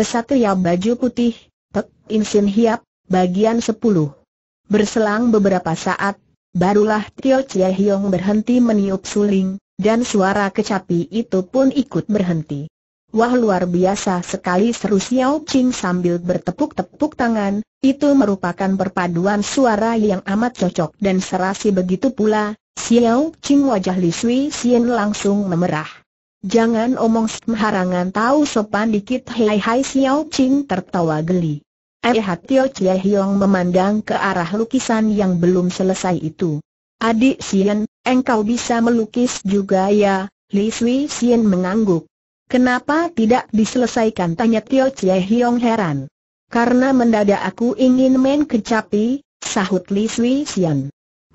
Kesatria baju putih, Pek Insin Hiap, bagian 10. Berselang beberapa saat, barulah Tio Chie Hiong berhenti meniup suling, dan suara kecapi itu pun ikut berhenti. Wah luar biasa sekali seru Xiao Qing sambil bertepuk-tepuk tangan, itu merupakan perpaduan suara yang amat cocok dan serasi begitu pula, Xiao Qing wajah Li Sui Xian langsung memerah. Jangan omong sembarangan tahu sopan dikit Hai Hai Xiao Qing tertawa geli. Eh Tio Chie Hiong memandang ke arah lukisan yang belum selesai itu. Adik Xian, engkau bisa melukis juga ya? Li Sui Xian mengangguk. Kenapa tidak diselesaikan tanya Tio Chie Hiong heran. Karena mendadak aku ingin main kecapi, sahut Li Sui Xian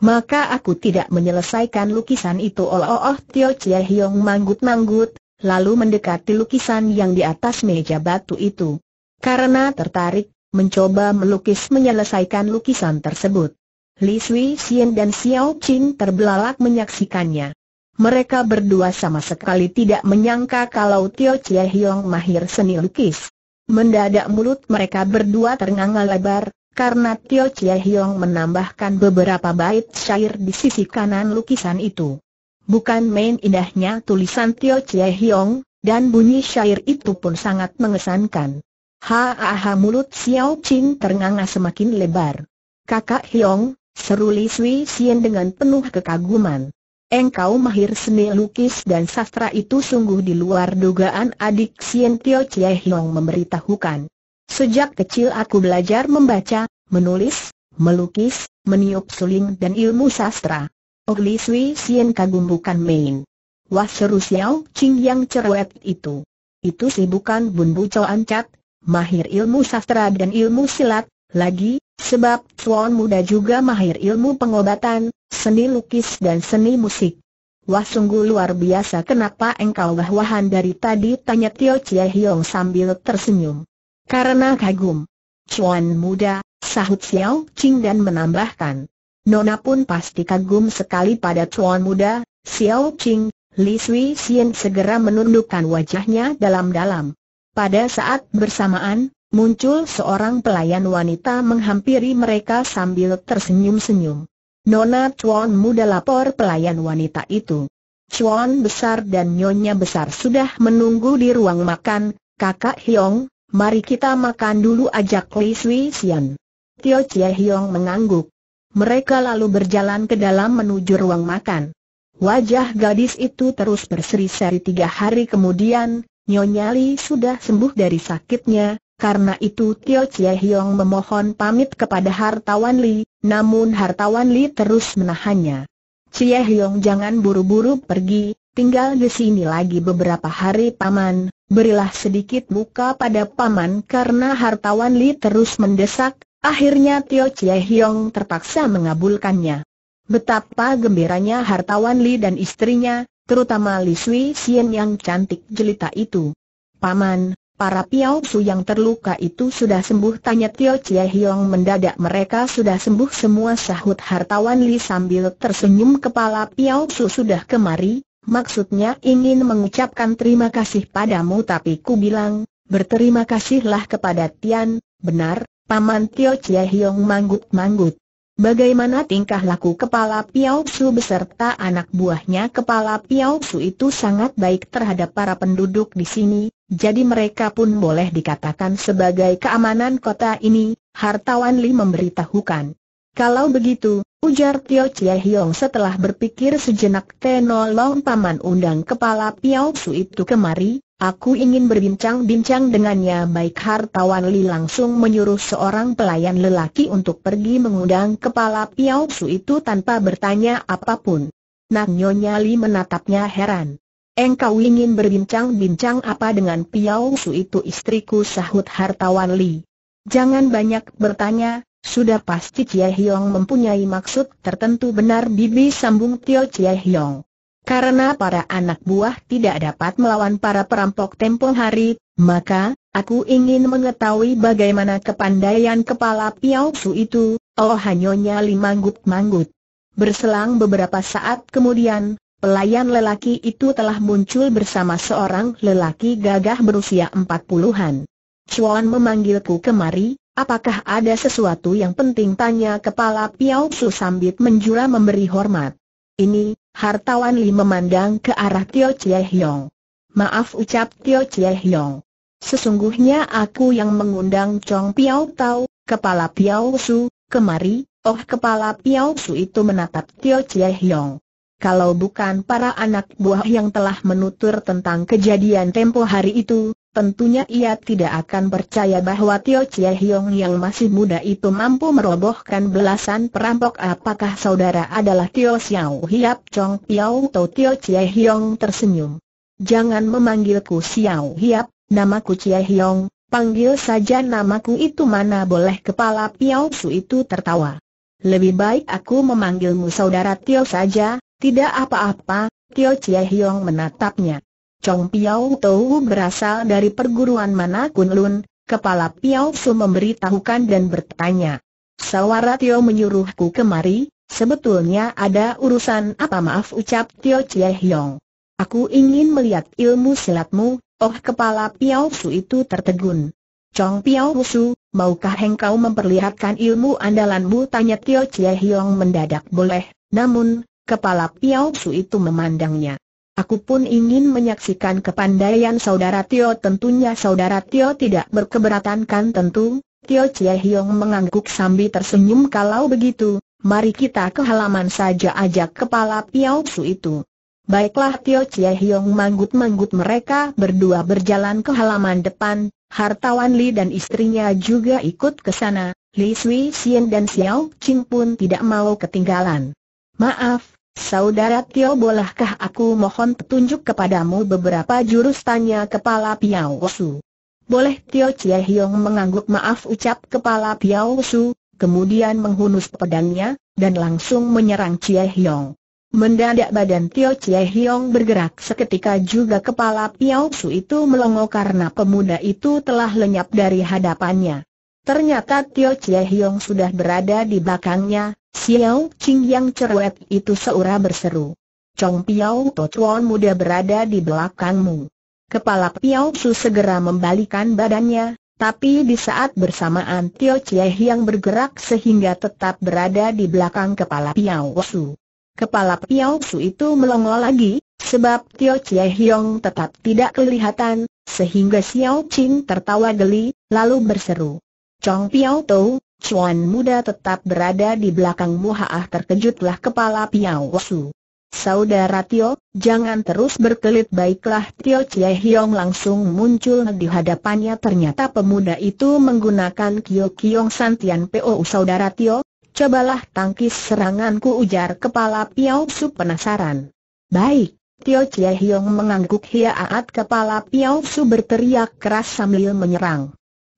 maka aku tidak menyelesaikan lukisan itu Oh oh oh, Tio Chie Hiong manggut-manggut, lalu mendekati lukisan yang di atas meja batu itu. Karena tertarik, mencoba melukis menyelesaikan lukisan tersebut. Li Sui Xian dan Xiao Qing terbelalak menyaksikannya. Mereka berdua sama sekali tidak menyangka kalau Tio Chie Hiong mahir seni lukis. Mendadak mulut mereka berdua ternganga lebar, karena Tio Chie Hiong menambahkan beberapa bait syair di sisi kanan lukisan itu. Bukan main indahnya tulisan Tio Chie Hiong, dan bunyi syair itu pun sangat mengesankan. Ha ha, mulut Xiao Qing ternganga semakin lebar. Kakak Hiong, seru Li Sui Xian dengan penuh kekaguman. Engkau mahir seni lukis dan sastra itu sungguh di luar dugaan adik Xian Tio Chie Hiong memberitahukan. Sejak kecil aku belajar membaca, menulis, melukis, meniup suling dan ilmu sastra. Ogli oh, Sui Sien kagum bukan main. Wah seru Xiao Ching yang cerewet itu. Itu sih bukan Bun Bu Choan Cat, mahir ilmu sastra dan ilmu silat, lagi, sebab Chuan muda juga mahir ilmu pengobatan, seni lukis dan seni musik. Wah sungguh luar biasa kenapa engkau bahwahan dari tadi tanya Tio Chie Hiong sambil tersenyum. Karena kagum. Chuan muda, sahut Xiao Qing dan menambahkan. Nona pun pasti kagum sekali pada Chuan muda, Xiao Qing, Li Sui Xian segera menundukkan wajahnya dalam-dalam. Pada saat bersamaan, muncul seorang pelayan wanita menghampiri mereka sambil tersenyum-senyum. Nona Chuan muda lapor pelayan wanita itu. Chuan besar dan nyonya besar sudah menunggu di ruang makan, kakak Hiong, Mari kita makan dulu ajak Li Sui Sian. Tio Chie Hiong mengangguk. Mereka lalu berjalan ke dalam menuju ruang makan. Wajah gadis itu terus berseri-seri tiga hari kemudian, Nyonya Li sudah sembuh dari sakitnya, karena itu Tio Chie Hiong memohon pamit kepada hartawan Li, namun hartawan Li terus menahannya. Chie Hiong jangan buru-buru pergi, tinggal di sini lagi beberapa hari paman, berilah sedikit muka pada paman karena hartawan Li terus mendesak, akhirnya Tio Chie Hiong terpaksa mengabulkannya. Betapa gembiranya hartawan Li dan istrinya, terutama Li Sui Sien yang cantik jelita itu. Paman, para Piao Su yang terluka itu sudah sembuh tanya Tio Chie Hiong mendadak mereka sudah sembuh semua sahut hartawan Li sambil tersenyum kepala Piao Su sudah kemari, maksudnya ingin mengucapkan terima kasih padamu tapi ku bilang, berterima kasihlah kepada Tian, benar, Paman Tio Chie Hiong manggut-manggut. Bagaimana tingkah laku kepala Piao Su beserta anak buahnya kepala Piao Su itu sangat baik terhadap para penduduk di sini, jadi mereka pun boleh dikatakan sebagai keamanan kota ini, hartawan Li memberitahukan. Kalau begitu, ujar Tio Chie Hiong setelah berpikir sejenak tenolong paman undang kepala Piao Su itu kemari, aku ingin berbincang-bincang dengannya baik hartawan Li langsung menyuruh seorang pelayan lelaki untuk pergi mengundang kepala Piao Su itu tanpa bertanya apapun. Nak Nyonya Li menatapnya heran. Engkau ingin berbincang-bincang apa dengan Piao Su itu istriku sahut hartawan Li. Jangan banyak bertanya, sudah pasti Chia Hiong mempunyai maksud tertentu benar Bibi sambung Tio Chia Hiong. Karena para anak buah tidak dapat melawan para perampok tempoh hari, maka, aku ingin mengetahui bagaimana kepandaian kepala Piao Su itu, oh hanyonya limanggut-manggut. Berselang beberapa saat kemudian, pelayan lelaki itu telah muncul bersama seorang lelaki gagah berusia empat puluhan. Chuan memanggilku kemari, Apakah ada sesuatu yang penting tanya kepala Piao Su sambit menjura memberi hormat. Ini, hartawan Li memandang ke arah Tio Chie Hiong. Maaf ucap Tio Chie Hiong. Sesungguhnya aku yang mengundang Chong Piao Tau, kepala Piao Su, kemari, oh kepala Piao Su itu menatap Tio Chie Hiong. Kalau bukan para anak buah yang telah menutur tentang kejadian tempo hari itu, Tentunya ia tidak akan percaya bahwa Tio Chie Hiong yang masih muda itu mampu merobohkan belasan perampok apakah saudara adalah Tio Xiao Hiap Chong Piao atau Tio Chie Hiong tersenyum. Jangan memanggilku Xiao Hiap, namaku Chie Hiong, panggil saja namaku itu mana boleh kepala Piao Su itu tertawa. Lebih baik aku memanggilmu saudara Tio saja, tidak apa-apa, Tio Chie Hiong menatapnya. Chong Piao Tau berasal dari perguruan mana Kunlun, kepala Piao Su memberitahukan dan bertanya. Sawaratio menyuruhku kemari, sebetulnya ada urusan apa maaf ucap Tio Chie Hyong. Aku ingin melihat ilmu silatmu, oh kepala Piao Su itu tertegun. Chong Piao Su, maukah engkau memperlihatkan ilmu andalanmu tanya Tio Chie Hyong mendadak boleh, namun, kepala Piao Su itu memandangnya. Aku pun ingin menyaksikan kepandaian saudara Tio tentunya saudara Tio tidak berkeberatan kan tentu? Tio Chie Hiong mengangguk sambil tersenyum kalau begitu, mari kita ke halaman saja ajak kepala Piao Su itu. Baiklah Tio Chie Hiong manggut-manggut mereka berdua berjalan ke halaman depan, hartawan Li dan istrinya juga ikut ke sana, Li Sui Xian dan Xiao Qing pun tidak mau ketinggalan. Maaf, Saudara Tio bolehkah aku mohon petunjuk kepadamu beberapa jurus tanya kepala Piao Su. Boleh Tio Chie Hiong mengangguk maaf ucap kepala Piao Su, kemudian menghunus pedangnya, dan langsung menyerang Chie Hiong. Mendadak badan Tio Chie Hiong bergerak seketika juga kepala Piao Su itu melongo karena pemuda itu telah lenyap dari hadapannya. Ternyata Tio Chie Hiong sudah berada di belakangnya, Xiao Qing yang cerewet itu seura berseru. Chong Piao To Chuan muda berada di belakangmu. Kepala Piao Su segera membalikan badannya, tapi di saat bersamaan Tio Chie Hiong bergerak sehingga tetap berada di belakang kepala Piao Su. Kepala Piao Su itu melongo lagi, sebab Tio Chie Hiong tetap tidak kelihatan, sehingga Xiao Qing tertawa geli, lalu berseru. Chong Piao Tou, Chuan muda tetap berada di belakang Muhaah terkejutlah kepala Piao Su. Saudara Tio, jangan terus berkelit baiklah Tio Chie Hiong langsung muncul di hadapannya ternyata pemuda itu menggunakan Kio Kiong Santian PO Saudara Tio, cobalah tangkis seranganku ujar kepala Piao Su penasaran. Baik, Tio Chie Hiong mengangguk hiaat kepala Piao Su berteriak keras sambil menyerang.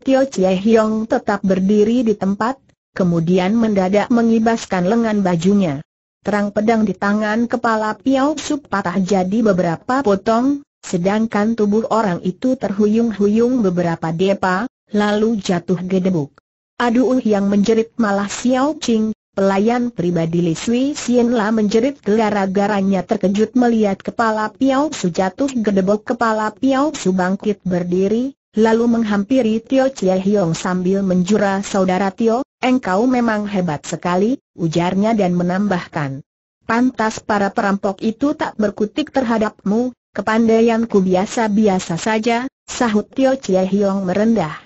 Tio Chie Hiong tetap berdiri di tempat, kemudian mendadak mengibaskan lengan bajunya. Terang pedang di tangan kepala Piao Sup patah jadi beberapa potong, sedangkan tubuh orang itu terhuyung-huyung beberapa depa, lalu jatuh gedebuk. Aduh yang menjerit malah Xiao Qing, pelayan pribadi Li Sui Sien menjerit gara-garanya terkejut melihat kepala Piao Su jatuh gedebuk, kepala Piao Su bangkit berdiri, lalu menghampiri Tio Chie Hiong sambil menjura saudara Tio, engkau memang hebat sekali, ujarnya dan menambahkan. Pantas para perampok itu tak berkutik terhadapmu, kepandaianku biasa-biasa saja, sahut Tio Chie Hiong merendah.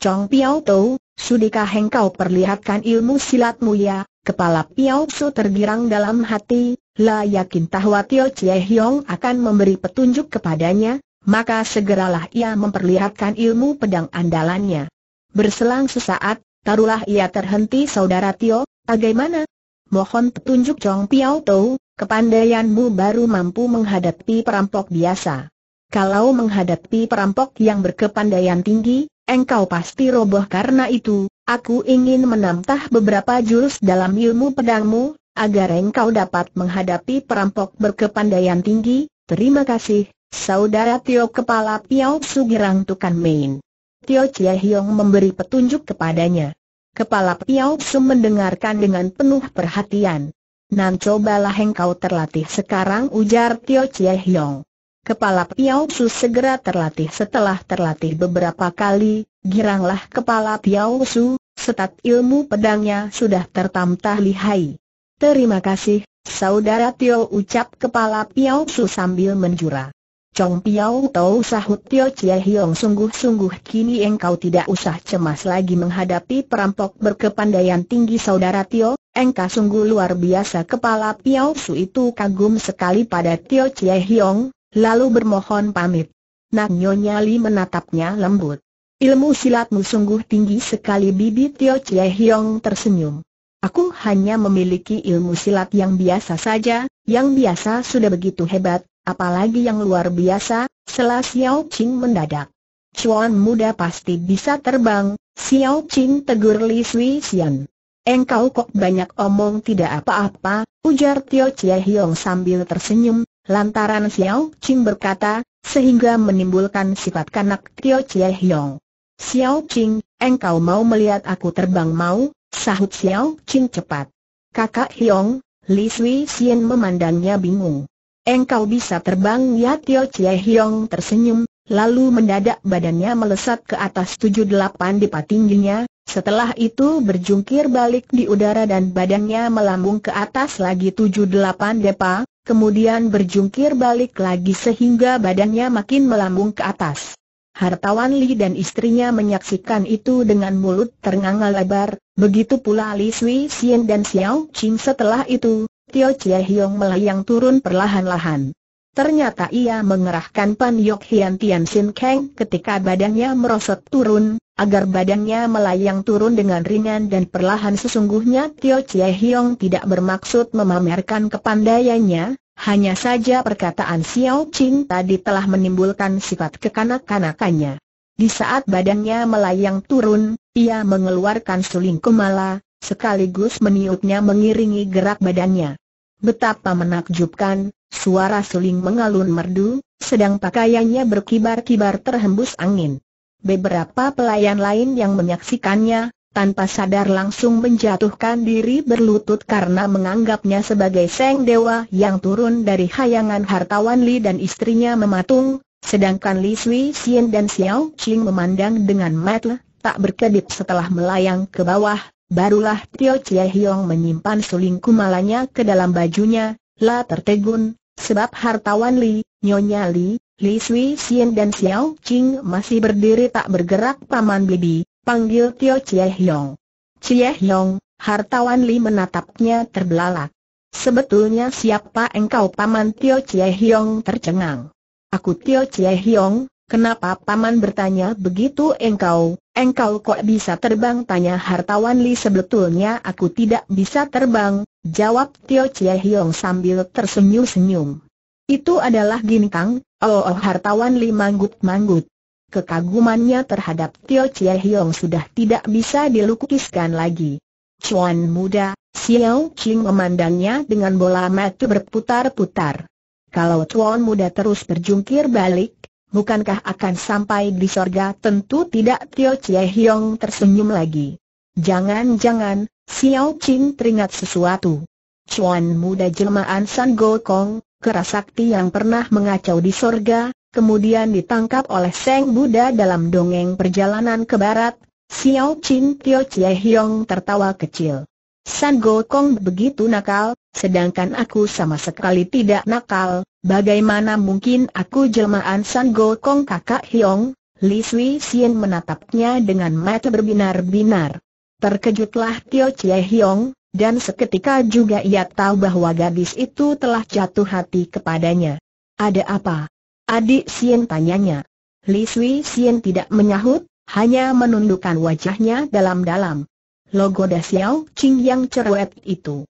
Chong Piao Tou, sudikah engkau perlihatkan ilmu silatmu ya, kepala Piao Su tergirang dalam hati, lah yakin tahu Tio Chie Hiong akan memberi petunjuk kepadanya, maka segeralah ia memperlihatkan ilmu pedang andalannya. Berselang sesaat, tarulah ia terhenti saudara Tio, bagaimana? Mohon petunjuk Chong Piao Tau, kepandaianmu baru mampu menghadapi perampok biasa. Kalau menghadapi perampok yang berkepandaian tinggi, engkau pasti roboh karena itu, aku ingin menambah beberapa jurus dalam ilmu pedangmu, agar engkau dapat menghadapi perampok berkepandaian tinggi, terima kasih, Saudara Tio kepala Piao Sugirang Tukan Main. Tio Chia Hiong memberi petunjuk kepadanya. Kepala Piao Su mendengarkan dengan penuh perhatian. Nan cobalah engkau terlatih sekarang ujar Tio Chia Hiong. Kepala Piao Su segera terlatih setelah terlatih beberapa kali, giranglah kepala Piao Su, setat ilmu pedangnya sudah tertamtah lihai. Terima kasih, Saudara Tio ucap kepala Piao Su sambil menjura. Chong Piao Tau sahut Tio Chie Hiong sungguh-sungguh kini engkau tidak usah cemas lagi menghadapi perampok berkepandaian tinggi saudara Tio, engkau sungguh luar biasa kepala Piao Su itu kagum sekali pada Tio Chie Hiong, lalu bermohon pamit. Nak Nyonya Li menatapnya lembut. Ilmu silatmu sungguh tinggi sekali bibi Tio Chie Hiong tersenyum. Aku hanya memiliki ilmu silat yang biasa saja, yang biasa sudah begitu hebat, Apalagi yang luar biasa, selah Xiao Qing mendadak. Chuan muda pasti bisa terbang, Xiao Qing tegur Li Sui Xian. Engkau kok banyak omong tidak apa-apa, ujar Tio Chie Hiong sambil tersenyum, lantaran Xiao Qing berkata, sehingga menimbulkan sifat kanak Tio Chie Hiong. Xiao Qing, engkau mau melihat aku terbang mau, sahut Xiao Qing cepat. Kakak Hiong, Li Sui Xian memandangnya bingung. Engkau bisa terbang ya Tio Chie Hiong tersenyum, lalu mendadak badannya melesat ke atas tujuh delapan depa tingginya, setelah itu berjungkir balik di udara dan badannya melambung ke atas lagi tujuh delapan depa, kemudian berjungkir balik lagi sehingga badannya makin melambung ke atas. Hartawan Li dan istrinya menyaksikan itu dengan mulut ternganga lebar, begitu pula Li Sui Xian dan Xiao Qing setelah itu, Tio Chie Hiong melayang turun perlahan-lahan. Ternyata ia mengerahkan Pan Yok Hian Tian Sin Kang ketika badannya merosot turun, agar badannya melayang turun dengan ringan dan perlahan sesungguhnya Tio Chie Hiong tidak bermaksud memamerkan kepandaiannya, hanya saja perkataan Xiao Qing tadi telah menimbulkan sifat kekanak-kanakannya. Di saat badannya melayang turun, ia mengeluarkan suling kemala, sekaligus meniupnya mengiringi gerak badannya. Betapa menakjubkan, suara suling mengalun merdu, sedang pakaiannya berkibar-kibar terhembus angin. Beberapa pelayan lain yang menyaksikannya, tanpa sadar langsung menjatuhkan diri berlutut karena menganggapnya sebagai Seng Dewa yang turun dari hayangan hartawan Li dan istrinya mematung, sedangkan Li Sui Xian dan Xiao Qing memandang dengan matle, tak berkedip setelah melayang ke bawah, Barulah Tio Chie Hiong menyimpan suling kumalanya ke dalam bajunya, la tertegun, sebab hartawan Li, Nyonya Li, Li Sui Sien dan Xiao Qing masih berdiri tak bergerak Paman Bibi, panggil Tio Chie Hiong. Chie Hiong, hartawan Li menatapnya terbelalak. Sebetulnya siapa engkau Paman Tio Chie Hiong tercengang. Aku Tio Chie Hiong, Kenapa paman bertanya begitu engkau, engkau kok bisa terbang tanya hartawan Li sebetulnya aku tidak bisa terbang, jawab Tio Chia Hiong sambil tersenyum-senyum. Itu adalah ginkang, oh, oh hartawan Li manggut-manggut. Kekagumannya terhadap Tio Chia Hiong sudah tidak bisa dilukiskan lagi. Chuan muda, Xiao Qing memandangnya dengan bola mata berputar-putar. Kalau Chuan muda terus berjungkir balik, bukankah akan sampai di sorga? Tentu tidak Tio Chie Hiong tersenyum lagi. Jangan-jangan, Xiao Qing teringat sesuatu. Chuan muda jelmaan San Kong, kerasakti yang pernah mengacau di sorga, kemudian ditangkap oleh Seng Buddha dalam dongeng perjalanan ke barat, Xiao Qin Tio Chie Hiong tertawa kecil. San Kong begitu nakal, sedangkan aku sama sekali tidak nakal, Bagaimana mungkin aku jelmaan San Gokong kakak Hiong? Li Sui Sien menatapnya dengan mata berbinar-binar. Terkejutlah Tio Chie Hiong, dan seketika juga ia tahu bahwa gadis itu telah jatuh hati kepadanya. Ada apa? Adik Sien tanyanya. Li Sui Sien tidak menyahut, hanya menundukkan wajahnya dalam-dalam. Logo Dasiao Ching yang cerewet itu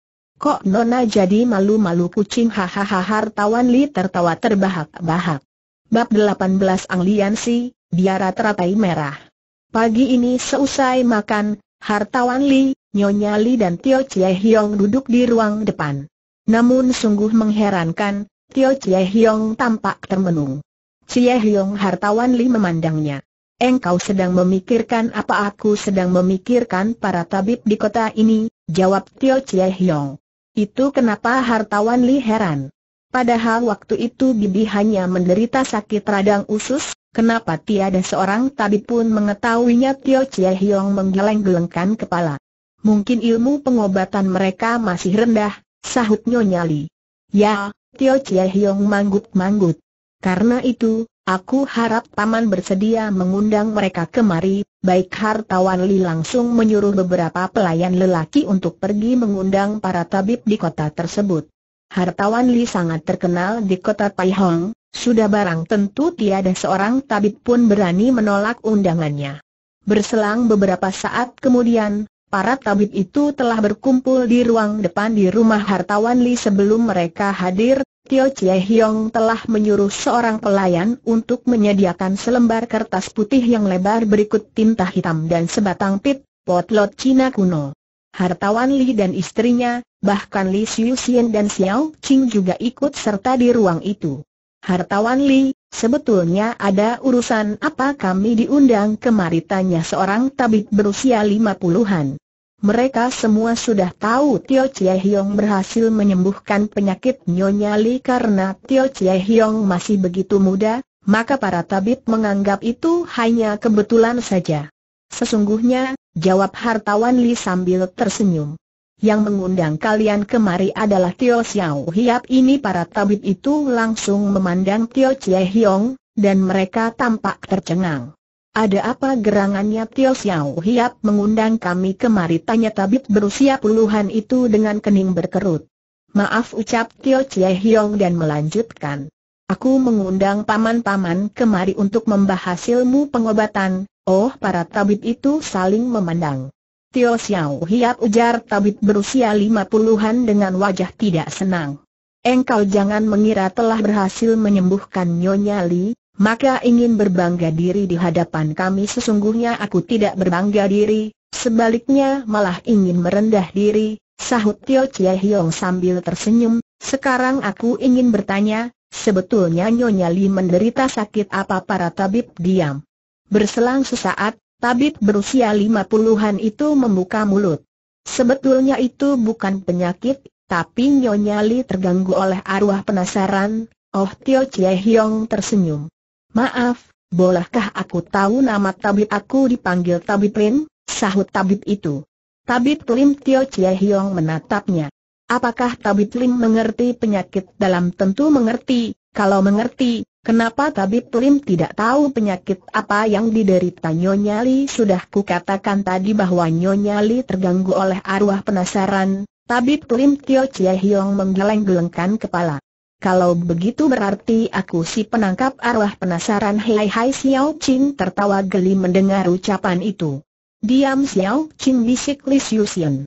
Kok Nona jadi malu-malu kucing hahaha hartawan Li tertawa terbahak-bahak. Bab 18 Angliansi, Biara Teratai Merah Pagi ini seusai makan, hartawan Li, Nyonya Li dan Tio Chie Hiong duduk di ruang depan. Namun sungguh mengherankan, Tio Chie Hiong tampak termenung. Chie Hiong hartawan Li memandangnya. Engkau sedang memikirkan apa aku sedang memikirkan para tabib di kota ini, jawab Tio Chie Hiong. Itu kenapa hartawan Li heran. Padahal waktu itu Bibi hanya menderita sakit radang usus, kenapa tiada seorang tabib pun mengetahuinya Tio Chie Hiong menggeleng-gelengkan kepala. Mungkin ilmu pengobatan mereka masih rendah, sahut Nyonya Li. Ya, Tio Chie Hiong manggut-manggut. Karena itu, Aku harap Paman bersedia mengundang mereka kemari, baik hartawan Li langsung menyuruh beberapa pelayan lelaki untuk pergi mengundang para tabib di kota tersebut. Hartawan Li sangat terkenal di kota Paihong, sudah barang tentu tiada seorang tabib pun berani menolak undangannya. Berselang beberapa saat kemudian, para tabib itu telah berkumpul di ruang depan di rumah hartawan Li sebelum mereka hadir, Tio Chie Hiong telah menyuruh seorang pelayan untuk menyediakan selembar kertas putih yang lebar berikut tinta hitam dan sebatang pit, potlot Cina kuno. Hartawan Li dan istrinya, bahkan Li Xiu Xian dan Xiao Qing juga ikut serta di ruang itu. Hartawan Li, sebetulnya ada urusan apa kami diundang kemari tanya seorang tabib berusia lima puluhan. Mereka semua sudah tahu Tio Chie Hiong berhasil menyembuhkan penyakit Nyonya Li karena Tio Chie Hiong masih begitu muda, maka para tabib menganggap itu hanya kebetulan saja. Sesungguhnya, jawab hartawan Li sambil tersenyum. Yang mengundang kalian kemari adalah Tio Xiao Hiap ini para tabib itu langsung memandang Tio Chie Hiong, dan mereka tampak tercengang. Ada apa gerangannya Tio Xiao Hiap mengundang kami kemari tanya tabib berusia puluhan itu dengan kening berkerut. Maaf ucap Tio Chie Hiong dan melanjutkan. Aku mengundang paman-paman kemari untuk membahas ilmu pengobatan, oh para tabib itu saling memandang. Tio Xiao Hiap ujar tabib berusia lima puluhan dengan wajah tidak senang. Engkau jangan mengira telah berhasil menyembuhkan Nyonya Li, maka ingin berbangga diri di hadapan kami sesungguhnya aku tidak berbangga diri, sebaliknya malah ingin merendah diri, sahut Tio Chie Hiong sambil tersenyum, sekarang aku ingin bertanya, sebetulnya Nyonya Li menderita sakit apa para tabib diam. Berselang sesaat, tabib berusia lima puluhan itu membuka mulut. Sebetulnya itu bukan penyakit, tapi Nyonya Li terganggu oleh arwah penasaran, Oh Tio Chie Hiong tersenyum. Maaf, bolehkah aku tahu nama tabib aku dipanggil tabib Lin? Sahut tabib itu. Tabib Lim Tio Chie Hiong menatapnya. Apakah tabib Lim mengerti penyakit dalam? Tentu mengerti, kalau mengerti, Kenapa Tabib Lim tidak tahu penyakit apa yang diderita Nyonya Li? Sudah kukatakan tadi bahwa Nyonya Li terganggu oleh arwah penasaran. Tabib Lim Tio Chie Hiong menggeleng-gelengkan kepala. Kalau begitu berarti aku si penangkap arwah penasaran Hai Hai Xiao Qing tertawa geli mendengar ucapan itu. Diam Xiao Qing bisik Li Xiuxian.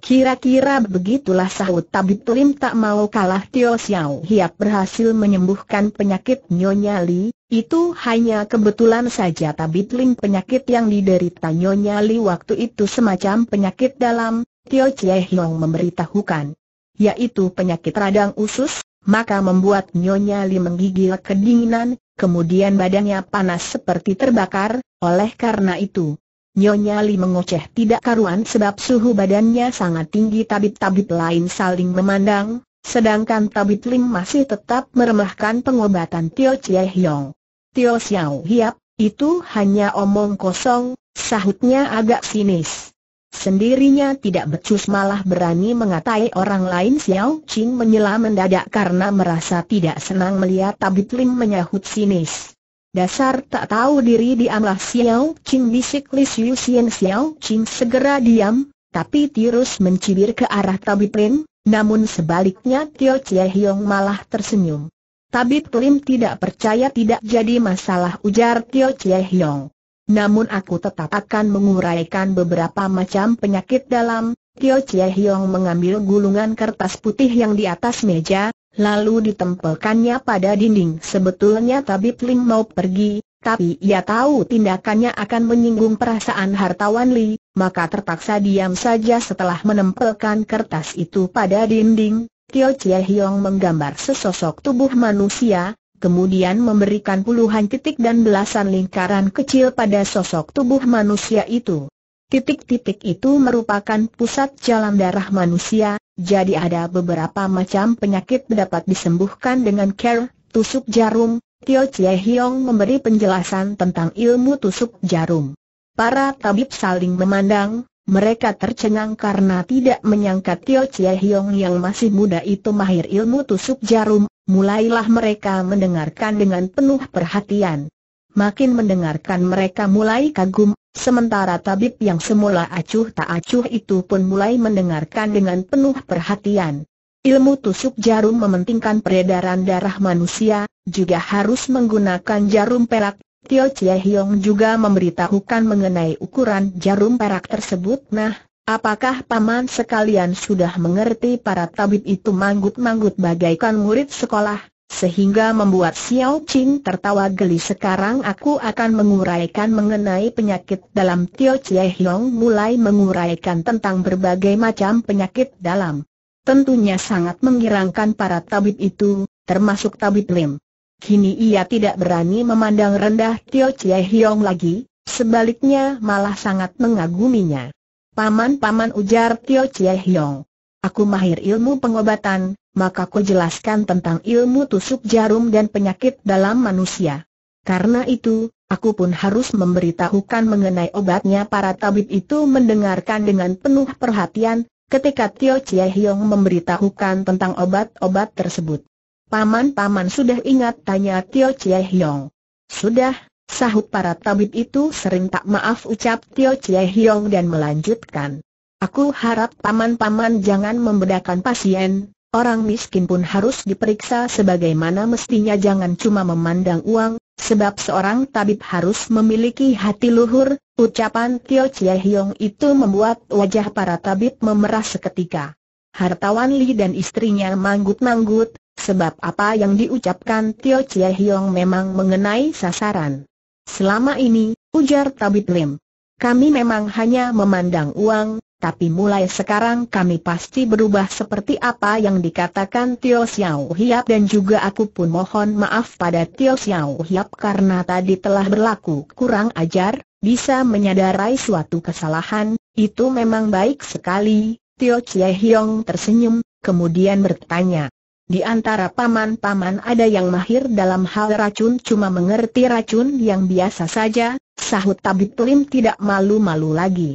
Kira-kira begitulah sahut tabib Lim tak mau kalah Tio Xiao Hiap berhasil menyembuhkan penyakit Nyonya Li, itu hanya kebetulan saja tabib Lim penyakit yang diderita Nyonya Li waktu itu semacam penyakit dalam, Tio Chie Hiong memberitahukan. Yaitu penyakit radang usus, maka membuat Nyonya Li menggigil kedinginan, kemudian badannya panas seperti terbakar, oleh karena itu. Nyonya Li mengoceh tidak karuan sebab suhu badannya sangat tinggi tabib-tabib lain saling memandang, sedangkan tabib Lim masih tetap meremahkan pengobatan Tio Chie Hiong. Tio Xiao Hiap, itu hanya omong kosong, sahutnya agak sinis. Sendirinya tidak becus malah berani mengatai orang lain Xiao Qing menyela mendadak karena merasa tidak senang melihat Tabit Lim menyahut sinis. Dasar tak tahu diri diamlah Xiao Qing bisik Li Xiu Xian Xiao Qing segera diam, tapi tirus mencibir ke arah Tabit Lim, namun sebaliknya Tio Chie Hiong malah tersenyum. Tabit Lim tidak percaya tidak jadi masalah ujar Tio Chie Hiong. Namun aku tetap akan menguraikan beberapa macam penyakit dalam. Tio Chie Hiong mengambil gulungan kertas putih yang di atas meja, lalu ditempelkannya pada dinding. Sebetulnya Tabib Lim mau pergi, tapi ia tahu tindakannya akan menyinggung perasaan hartawan Li, maka terpaksa diam saja setelah menempelkan kertas itu pada dinding. Tio Chie Hiong menggambar sesosok tubuh manusia, kemudian memberikan puluhan titik dan belasan lingkaran kecil pada sosok tubuh manusia itu. Titik-titik itu merupakan pusat jalan darah manusia, jadi ada beberapa macam penyakit dapat disembuhkan dengan care, tusuk jarum. Tio Chie Hiong memberi penjelasan tentang ilmu tusuk jarum. Para tabib saling memandang, mereka tercengang karena tidak menyangka Tio Chie Hiong yang masih muda itu mahir ilmu tusuk jarum, mulailah mereka mendengarkan dengan penuh perhatian. Makin mendengarkan mereka mulai kagum, sementara tabib yang semula acuh tak acuh itu pun mulai mendengarkan dengan penuh perhatian. Ilmu tusuk jarum mementingkan peredaran darah manusia, juga harus menggunakan jarum perak Tio Chie Hiong juga memberitahukan mengenai ukuran jarum perak tersebut. Nah, apakah paman sekalian sudah mengerti para tabib itu manggut-manggut bagaikan murid sekolah? Sehingga membuat Xiao Qing tertawa geli sekarang aku akan menguraikan mengenai penyakit dalam Tio Chie Hiong mulai menguraikan tentang berbagai macam penyakit dalam Tentunya sangat mengirangkan para tabib itu, termasuk tabib Lim Kini ia tidak berani memandang rendah Tio Chie Hiong lagi, sebaliknya malah sangat mengaguminya. Paman-paman ujar Tio Chie Hiong. Aku mahir ilmu pengobatan, maka ku jelaskan tentang ilmu tusuk jarum dan penyakit dalam manusia. Karena itu, aku pun harus memberitahukan mengenai obatnya para tabib itu mendengarkan dengan penuh perhatian, ketika Tio Chie Hiong memberitahukan tentang obat-obat tersebut. Paman-paman sudah ingat tanya Tio Chie Hiong. Sudah, sahut para tabib itu sering tak maaf ucap Tio Chie Hiong dan melanjutkan. Aku harap paman-paman jangan membedakan pasien, orang miskin pun harus diperiksa sebagaimana mestinya jangan cuma memandang uang, sebab seorang tabib harus memiliki hati luhur, ucapan Tio Chie Hiong itu membuat wajah para tabib memerah seketika. Hartawan Li dan istrinya manggut-manggut, Sebab apa yang diucapkan Tio Chie Hiong memang mengenai sasaran. Selama ini, ujar Tabib Lim. Kami memang hanya memandang uang, tapi mulai sekarang kami pasti berubah seperti apa yang dikatakan Tio Xiao Hiap dan juga aku pun mohon maaf pada Tio Xiao Hiap karena tadi telah berlaku kurang ajar, bisa menyadari suatu kesalahan, itu memang baik sekali, Tio Chie Hiong tersenyum, kemudian bertanya, di antara paman-paman ada yang mahir dalam hal racun cuma mengerti racun yang biasa saja, sahut Tabib Lim tidak malu-malu lagi.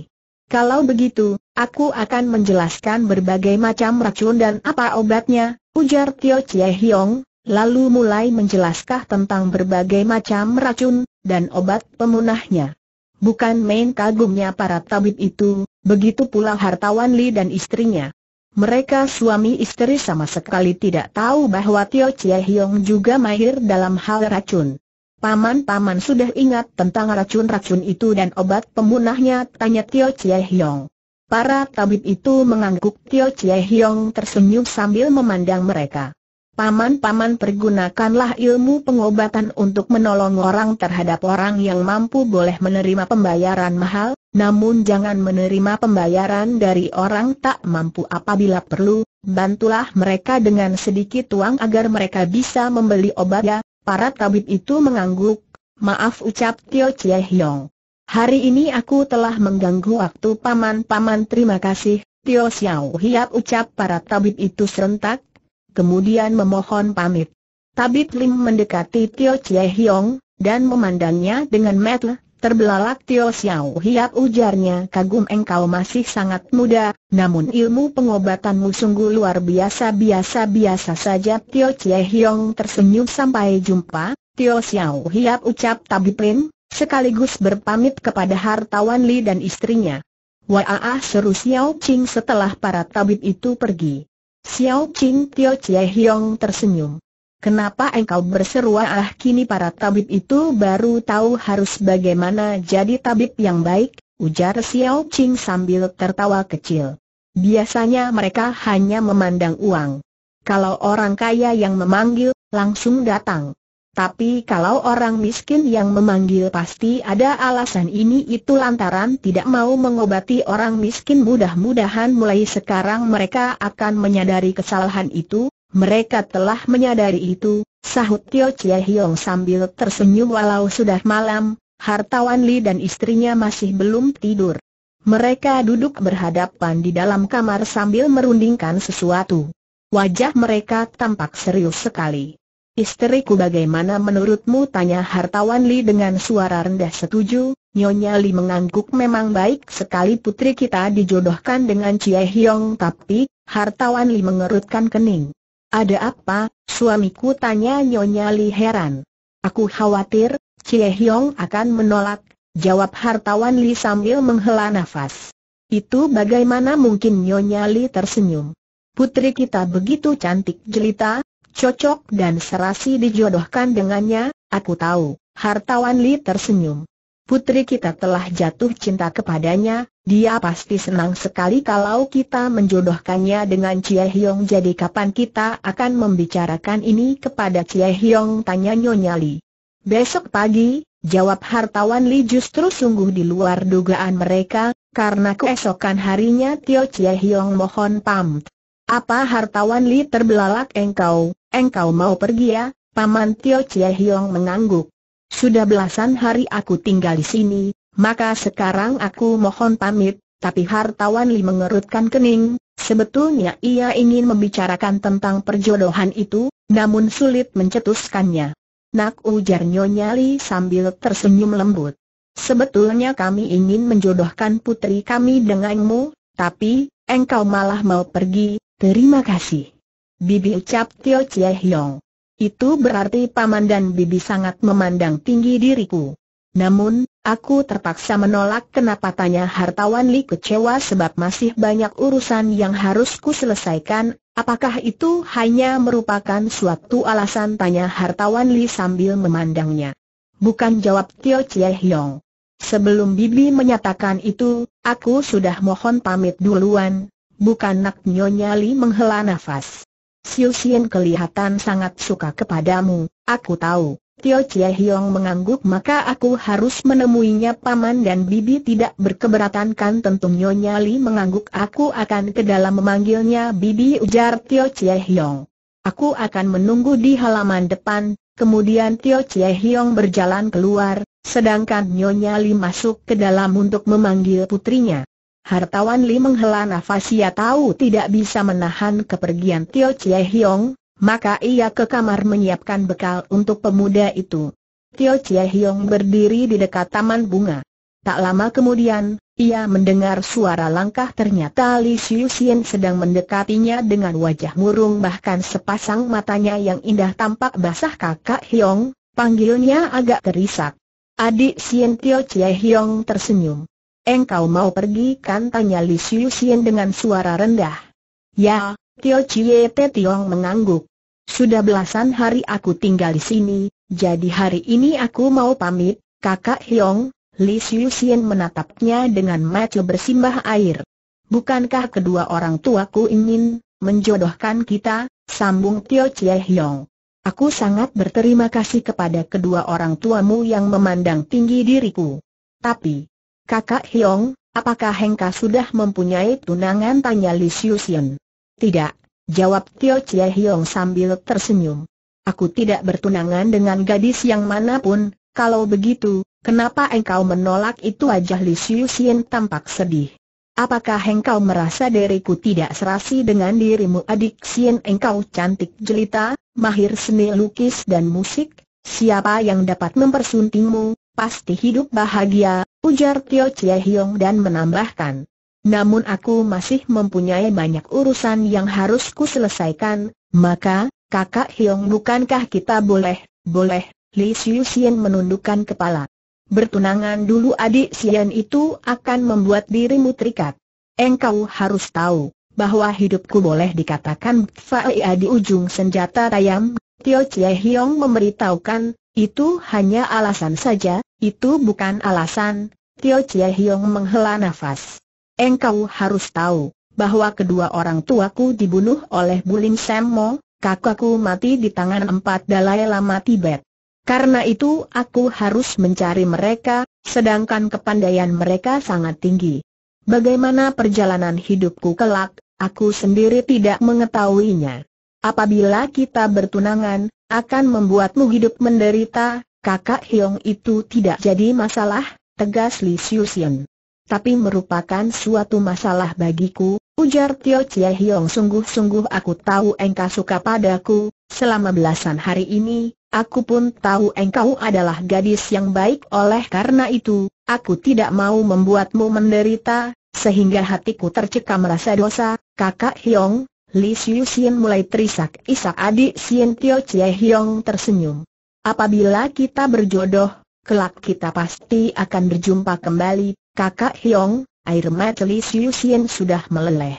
Kalau begitu, aku akan menjelaskan berbagai macam racun dan apa obatnya, ujar Tio Chie Hiong, lalu mulai menjelaskan tentang berbagai macam racun, dan obat pemunahnya. Bukan main kagumnya para tabib itu, begitu pula hartawan Li dan istrinya. Mereka suami istri sama sekali tidak tahu bahwa Tio Chie Hiong juga mahir dalam hal racun. Paman-paman sudah ingat tentang racun-racun itu dan obat pemunahnya, tanya Tio Chie Hiong. Para tabib itu mengangguk Tio Chie Hiong tersenyum sambil memandang mereka. Paman-paman pergunakanlah ilmu pengobatan untuk menolong orang terhadap orang yang mampu boleh menerima pembayaran mahal, namun jangan menerima pembayaran dari orang tak mampu apabila perlu, bantulah mereka dengan sedikit uang agar mereka bisa membeli obat ya. Para tabib itu mengangguk, maaf ucap Tio Chie Hiong. Hari ini aku telah mengganggu waktu paman-paman terima kasih, Tio Xiao Hiap ucap para tabib itu serentak, kemudian memohon pamit. Tabib Lim mendekati Tio Chie Hiong, dan memandangnya dengan metel, Terbelalak Tio Xiao Hiap ujarnya kagum engkau masih sangat muda, namun ilmu pengobatanmu sungguh luar biasa biasa-biasa saja Tio Chie Hiong tersenyum sampai jumpa, Tio Xiao Hiap ucap tabipin, sekaligus berpamit kepada hartawan Li dan istrinya. Waaah seru Xiao Qing setelah para tabib itu pergi. Xiao Qing Tio Chie Hiong tersenyum. Kenapa engkau berseru ah kini para tabib itu baru tahu harus bagaimana jadi tabib yang baik, ujar Xiao Qing sambil tertawa kecil. Biasanya mereka hanya memandang uang. Kalau orang kaya yang memanggil, langsung datang. Tapi kalau orang miskin yang memanggil pasti ada alasan ini itu lantaran tidak mau mengobati orang miskin mudah-mudahan mulai sekarang mereka akan menyadari kesalahan itu, mereka telah menyadari itu, sahut Tio Chie Hiong sambil tersenyum walau sudah malam, hartawan Li dan istrinya masih belum tidur. Mereka duduk berhadapan di dalam kamar sambil merundingkan sesuatu. Wajah mereka tampak serius sekali. Istriku bagaimana menurutmu tanya hartawan Li dengan suara rendah setuju, Nyonya Li mengangguk memang baik sekali putri kita dijodohkan dengan Chie Hiong tapi, hartawan Li mengerutkan kening. Ada apa, suamiku tanya Nyonya Li heran. Aku khawatir, Cie Hyong akan menolak, jawab hartawan Li sambil menghela nafas. Itu bagaimana mungkin Nyonya Li tersenyum. Putri kita begitu cantik jelita, cocok dan serasi dijodohkan dengannya, aku tahu, hartawan Li tersenyum putri kita telah jatuh cinta kepadanya, dia pasti senang sekali kalau kita menjodohkannya dengan Chie Hiong jadi kapan kita akan membicarakan ini kepada Chie Hiong tanya Nyonya Li. Besok pagi, jawab hartawan Li justru sungguh di luar dugaan mereka, karena keesokan harinya Tio Chie Hiong mohon pamit. Apa hartawan Li terbelalak engkau, engkau mau pergi ya? Paman Tio Chie Hiong mengangguk. Sudah belasan hari aku tinggal di sini, maka sekarang aku mohon pamit, tapi hartawan Li mengerutkan kening, sebetulnya ia ingin membicarakan tentang perjodohan itu, namun sulit mencetuskannya. Nak ujar Nyonya Li sambil tersenyum lembut. Sebetulnya kami ingin menjodohkan putri kami denganmu, tapi, engkau malah mau pergi, terima kasih. Bibi ucap Tio Chie Hiong. Itu berarti paman dan bibi sangat memandang tinggi diriku. Namun, aku terpaksa menolak kenapa tanya hartawan Li kecewa sebab masih banyak urusan yang harus ku selesaikan, apakah itu hanya merupakan suatu alasan tanya hartawan Li sambil memandangnya. Bukan jawab Tio Chie Hiong. Sebelum bibi menyatakan itu, aku sudah mohon pamit duluan, bukan nak Nyonya Li menghela nafas. Siu Xian kelihatan sangat suka kepadamu, aku tahu. Tio Chie Hiong mengangguk maka aku harus menemuinya paman dan bibi tidak berkeberatan kan tentu Nyonya Li mengangguk aku akan ke dalam memanggilnya bibi ujar Tio Chie Hiong. Aku akan menunggu di halaman depan, kemudian Tio Chie Hiong berjalan keluar, sedangkan Nyonya Li masuk ke dalam untuk memanggil putrinya. Hartawan Li menghela nafas ia tahu tidak bisa menahan kepergian Tio Chie Hiong, maka ia ke kamar menyiapkan bekal untuk pemuda itu. Tio Chie Hiong berdiri di dekat taman bunga. Tak lama kemudian, ia mendengar suara langkah ternyata Li Xiu Xian sedang mendekatinya dengan wajah murung bahkan sepasang matanya yang indah tampak basah kakak Hiong, panggilnya agak terisak. Adik Xian Tio Chie Hiong tersenyum. Engkau mau pergi kan? Tanya Li Xiu Xian dengan suara rendah. Ya, Tio Chie Te Tiong mengangguk. Sudah belasan hari aku tinggal di sini, jadi hari ini aku mau pamit, kakak Hiong. Li Xiu Xian menatapnya dengan mata bersimbah air. Bukankah kedua orang tuaku ingin menjodohkan kita, sambung Tio Chie Hiong. Aku sangat berterima kasih kepada kedua orang tuamu yang memandang tinggi diriku. Tapi, Kakak Hiong, apakah Hengka sudah mempunyai tunangan? Tanya Li Xiuxian. Tidak, jawab Tio Chie Hiong sambil tersenyum. Aku tidak bertunangan dengan gadis yang manapun, kalau begitu, kenapa engkau menolak itu? Wajah Li Xiuxian tampak sedih. Apakah engkau merasa diriku tidak serasi dengan dirimu adik Sien engkau cantik jelita, mahir seni lukis dan musik? Siapa yang dapat mempersuntingmu, Pasti hidup bahagia, ujar Tio Chie Hiong dan menambahkan. Namun aku masih mempunyai banyak urusan yang harus ku selesaikan, maka, kakak Hiong bukankah kita boleh, boleh, Li Siu Sien menundukkan kepala. Bertunangan dulu adik Sien itu akan membuat dirimu terikat. Engkau harus tahu, bahwa hidupku boleh dikatakan faia di ujung senjata tayam, Tio Chie Hiong memberitahukan, itu hanya alasan saja, itu bukan alasan, Tio Chia Hiong menghela nafas. Engkau harus tahu, bahwa kedua orang tuaku dibunuh oleh Bulim Semmo, kakakku mati di tangan empat Dalai Lama Tibet. Karena itu aku harus mencari mereka, sedangkan kepandaian mereka sangat tinggi. Bagaimana perjalanan hidupku kelak, aku sendiri tidak mengetahuinya. Apabila kita bertunangan, akan membuatmu hidup menderita, kakak Hiong itu tidak jadi masalah, tegas Li Xiuxian. Tapi merupakan suatu masalah bagiku, ujar Tio Chie Hiong sungguh-sungguh aku tahu engkau suka padaku, selama belasan hari ini, Aku pun tahu engkau adalah gadis yang baik oleh karena itu, aku tidak mau membuatmu menderita, sehingga hatiku tercekam rasa dosa, kakak Hiong, Li Siu Sien mulai terisak-isak adik Sien Tio Chie Hiong tersenyum. Apabila kita berjodoh, kelak kita pasti akan berjumpa kembali, kakak Hiong, air mata Li Siu Sien sudah meleleh.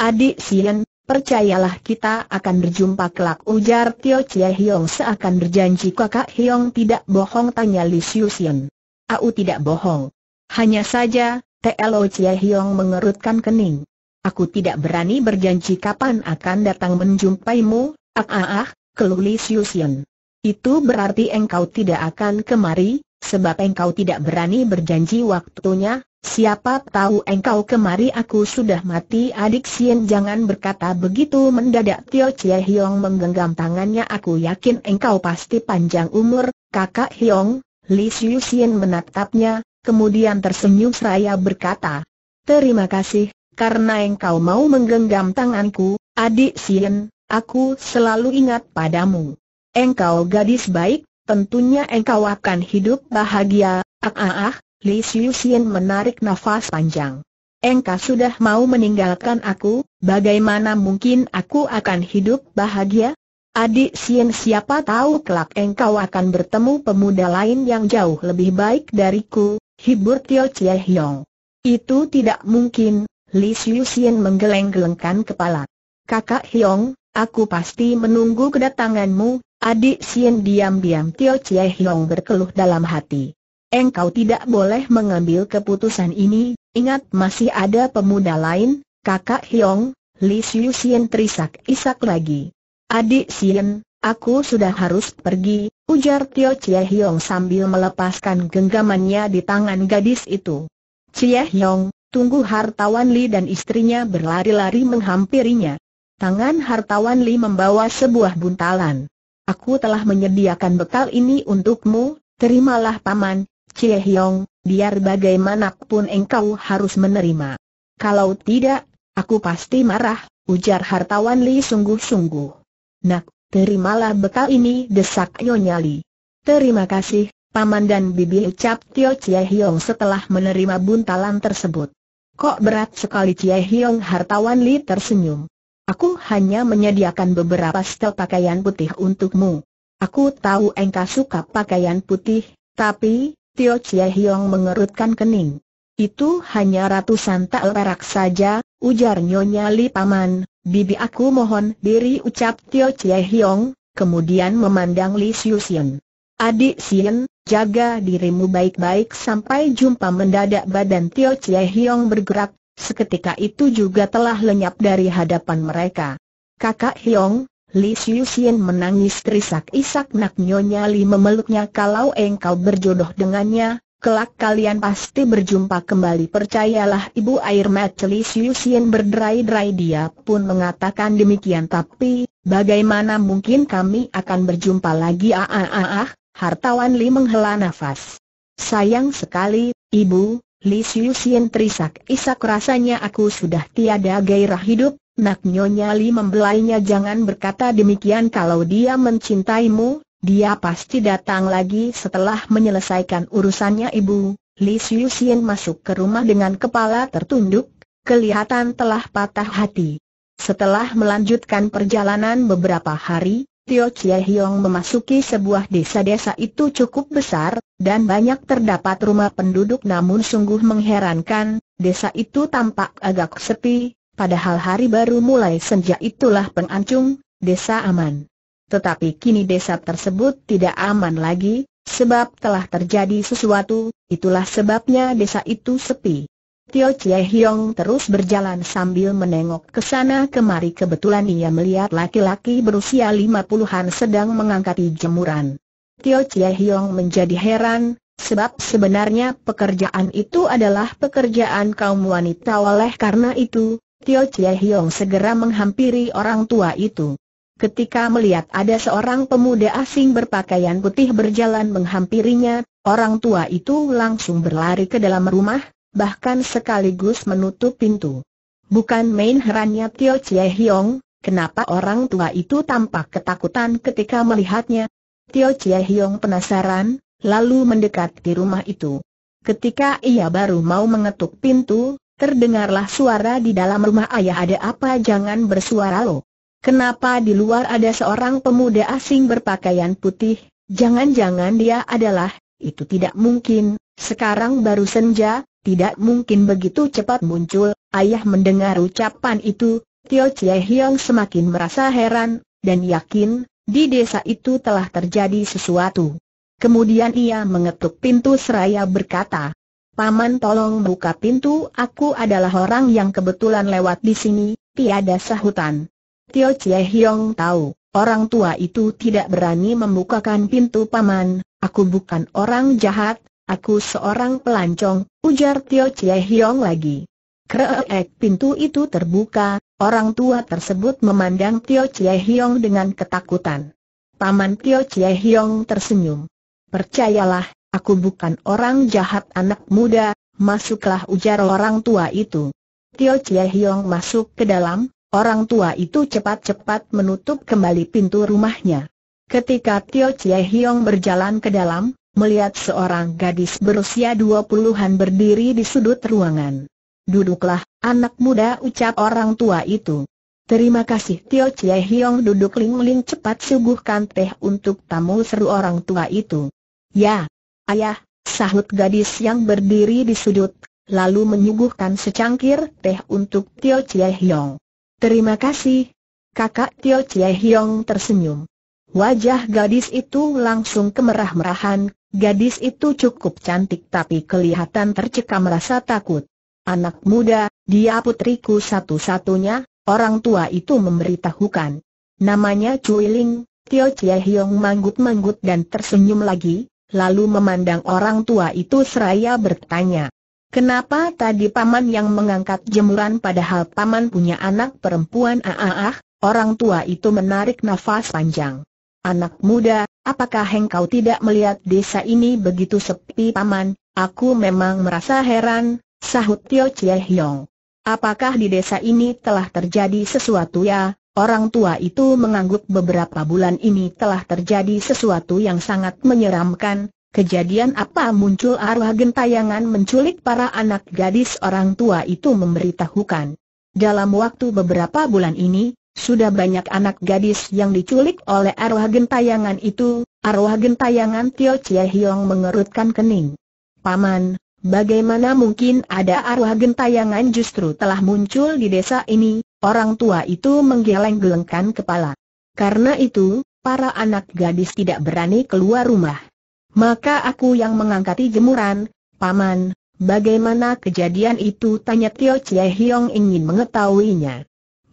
Adik Sien, percayalah kita akan berjumpa kelak ujar Tio Chie Hiong seakan berjanji kakak Hiong tidak bohong tanya Li Siu Sien. Aku tidak bohong. Hanya saja, T.L.O. Chie Hiong mengerutkan kening. Aku tidak berani berjanji kapan akan datang menjumpaimu, ah ah ah, keluli Siusian. Itu berarti engkau tidak akan kemari, sebab engkau tidak berani berjanji waktunya, siapa tahu engkau kemari aku sudah mati adik Sien jangan berkata begitu mendadak Tio Chie Hiong menggenggam tangannya aku yakin engkau pasti panjang umur, kakak Hiong, Li Siu menatapnya, kemudian tersenyum seraya berkata, terima kasih, karena engkau mau menggenggam tanganku, adik Sien, aku selalu ingat padamu. Engkau gadis baik, tentunya engkau akan hidup bahagia, ah ah ah, Li Siu Sien menarik nafas panjang. Engkau sudah mau meninggalkan aku, bagaimana mungkin aku akan hidup bahagia? Adik Sien siapa tahu kelak engkau akan bertemu pemuda lain yang jauh lebih baik dariku, hibur Tio Chie Hiong. Itu tidak mungkin, Li Xiuxian menggeleng-gelengkan kepala. Kakak Hiong, aku pasti menunggu kedatanganmu, adik Xian diam-diam Tio Chie Hiong berkeluh dalam hati. Engkau tidak boleh mengambil keputusan ini, ingat masih ada pemuda lain, kakak Hiong, Li Xiuxian terisak-isak lagi. Adik Xian, aku sudah harus pergi, ujar Tio Chie Hiong sambil melepaskan genggamannya di tangan gadis itu. Chie Hiong, Tunggu hartawan Li dan istrinya berlari-lari menghampirinya. Tangan hartawan Li membawa sebuah buntalan. Aku telah menyediakan bekal ini untukmu, terimalah paman, Cie Hiong, biar bagaimanapun engkau harus menerima. Kalau tidak, aku pasti marah, ujar hartawan Li sungguh-sungguh. Nak, terimalah bekal ini desak Nyonya Li. Terima kasih, paman dan bibi ucap Tio Cie Hiong setelah menerima buntalan tersebut. Kok berat sekali Cie Hiong Hartawan Li tersenyum. Aku hanya menyediakan beberapa setel pakaian putih untukmu. Aku tahu engkau suka pakaian putih, tapi, Tio Cie Hiong mengerutkan kening. Itu hanya ratusan tael perak saja, ujar Nyonya Li Paman, bibi aku mohon diri ucap Tio Cie Hiong, kemudian memandang Li Xiuxian. Adik Sien, jaga dirimu baik-baik sampai jumpa mendadak badan Tio Chie Hiong bergerak, seketika itu juga telah lenyap dari hadapan mereka. Kakak Hiong, Li Siu Sien menangis terisak-isak nak Nyonya Li memeluknya kalau engkau berjodoh dengannya, kelak kalian pasti berjumpa kembali percayalah ibu air mata Li Siu Sien berderai-derai dia pun mengatakan demikian tapi, bagaimana mungkin kami akan berjumpa lagi ah ah, ah, ah. Hartawan Li menghela nafas. Sayang sekali, Ibu, Li Xiuxian terisak-isak rasanya aku sudah tiada gairah hidup, nak Nyonya Li membelainya jangan berkata demikian kalau dia mencintaimu, dia pasti datang lagi setelah menyelesaikan urusannya ibu. Li Xiuxian masuk ke rumah dengan kepala tertunduk, kelihatan telah patah hati. Setelah melanjutkan perjalanan beberapa hari, Tio Chie Hiong memasuki sebuah desa-desa itu cukup besar, dan banyak terdapat rumah penduduk namun sungguh mengherankan, desa itu tampak agak sepi, padahal hari baru mulai senja itulah pengancung, desa aman. Tetapi kini desa tersebut tidak aman lagi, sebab telah terjadi sesuatu, itulah sebabnya desa itu sepi. Tio Chie Hiong terus berjalan sambil menengok ke sana kemari kebetulan ia melihat laki-laki berusia lima puluhan sedang mengangkati jemuran. Tio Chie Hiong menjadi heran, sebab sebenarnya pekerjaan itu adalah pekerjaan kaum wanita oleh karena itu, Tio Chie Hiong segera menghampiri orang tua itu. Ketika melihat ada seorang pemuda asing berpakaian putih berjalan menghampirinya, orang tua itu langsung berlari ke dalam rumah, bahkan sekaligus menutup pintu. Bukan main herannya Tio Chie Hiong, kenapa orang tua itu tampak ketakutan ketika melihatnya. Tio Chie Hiong penasaran, lalu mendekat mendekati rumah itu. Ketika ia baru mau mengetuk pintu, terdengarlah suara di dalam rumah ayah ada apa jangan bersuara lo. Kenapa di luar ada seorang pemuda asing berpakaian putih, jangan-jangan dia adalah, itu tidak mungkin, sekarang baru senja, tidak mungkin begitu cepat muncul, ayah mendengar ucapan itu, Tio Chie Hiong semakin merasa heran, dan yakin, di desa itu telah terjadi sesuatu. Kemudian ia mengetuk pintu seraya berkata, Paman tolong buka pintu, aku adalah orang yang kebetulan lewat di sini, tiada sahutan. Tio Chie Hiong tahu, orang tua itu tidak berani membukakan pintu paman, aku bukan orang jahat, Aku seorang pelancong, ujar Tio Chie Hiong lagi. Kreek pintu itu terbuka, orang tua tersebut memandang Tio Chie Hiong dengan ketakutan. Paman Tio Chie Hiong tersenyum. Percayalah, aku bukan orang jahat anak muda, masuklah ujar orang tua itu. Tio Chie Hiong masuk ke dalam, orang tua itu cepat-cepat menutup kembali pintu rumahnya. Ketika Tio Chie Hiong berjalan ke dalam, melihat seorang gadis berusia dua puluhan berdiri di sudut ruangan. Duduklah, anak muda ucap orang tua itu. Terima kasih Tio Chie Hiong duduk Ling-Ling cepat suguhkan teh untuk tamu seru orang tua itu. Ya, ayah, sahut gadis yang berdiri di sudut, lalu menyuguhkan secangkir teh untuk Tio Chie Hiong. Terima kasih. Kakak Tio Chie Hiong tersenyum. Wajah gadis itu langsung kemerah-merahan, Gadis itu cukup cantik tapi kelihatan tercekam rasa takut. Anak muda, dia putriku satu-satunya, orang tua itu memberitahukan. Namanya Cui Ling, Tio Chie Hiong manggut-manggut dan tersenyum lagi, lalu memandang orang tua itu seraya bertanya. Kenapa tadi paman yang mengangkat jemuran padahal paman punya anak perempuan ah, ah, ah orang tua itu menarik nafas panjang. Anak muda, apakah engkau tidak melihat desa ini begitu sepi paman? Aku memang merasa heran, sahut Tio Chie Hiong. Apakah di desa ini telah terjadi sesuatu ya? Orang tua itu mengangguk beberapa bulan ini telah terjadi sesuatu yang sangat menyeramkan. Kejadian apa muncul arwah gentayangan menculik para anak gadis orang tua itu memberitahukan. Dalam waktu beberapa bulan ini, sudah banyak anak gadis yang diculik oleh arwah gentayangan itu, arwah gentayangan Tio Chie Hiong mengerutkan kening. Paman, bagaimana mungkin ada arwah gentayangan justru telah muncul di desa ini, orang tua itu menggeleng-gelengkan kepala. Karena itu, para anak gadis tidak berani keluar rumah. Maka aku yang mengangkati jemuran, Paman, bagaimana kejadian itu tanya Tio Chie Hiong ingin mengetahuinya.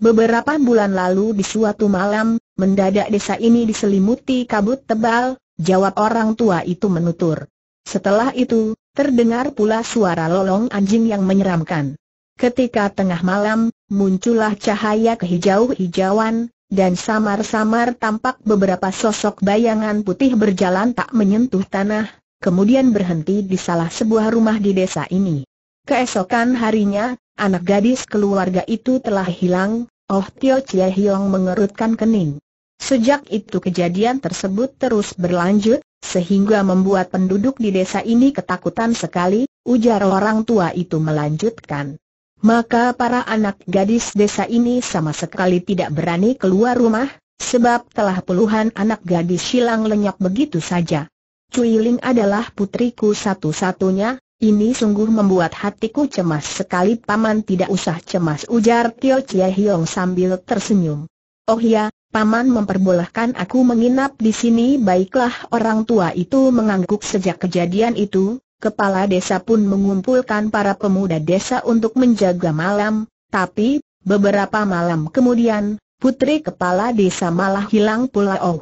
Beberapa bulan lalu di suatu malam, mendadak desa ini diselimuti kabut tebal, jawab orang tua itu menutur. Setelah itu, terdengar pula suara lolong anjing yang menyeramkan. Ketika tengah malam, muncullah cahaya kehijau-hijauan, dan samar-samar tampak beberapa sosok bayangan putih berjalan tak menyentuh tanah, kemudian berhenti di salah sebuah rumah di desa ini. Keesokan harinya, anak gadis keluarga itu telah hilang, Oh Tio Chie Hiong mengerutkan kening. Sejak itu kejadian tersebut terus berlanjut, sehingga membuat penduduk di desa ini ketakutan sekali, ujar orang tua itu melanjutkan. Maka para anak gadis desa ini sama sekali tidak berani keluar rumah, sebab telah puluhan anak gadis hilang lenyap begitu saja. Cui Ling adalah putriku satu-satunya, ini sungguh membuat hatiku cemas sekali Paman tidak usah cemas ujar Tio Chie Hiong sambil tersenyum. Oh ya, Paman memperbolehkan aku menginap di sini baiklah orang tua itu mengangguk sejak kejadian itu, kepala desa pun mengumpulkan para pemuda desa untuk menjaga malam, tapi, beberapa malam kemudian, putri kepala desa malah hilang pula oh.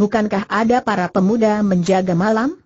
Bukankah ada para pemuda menjaga malam?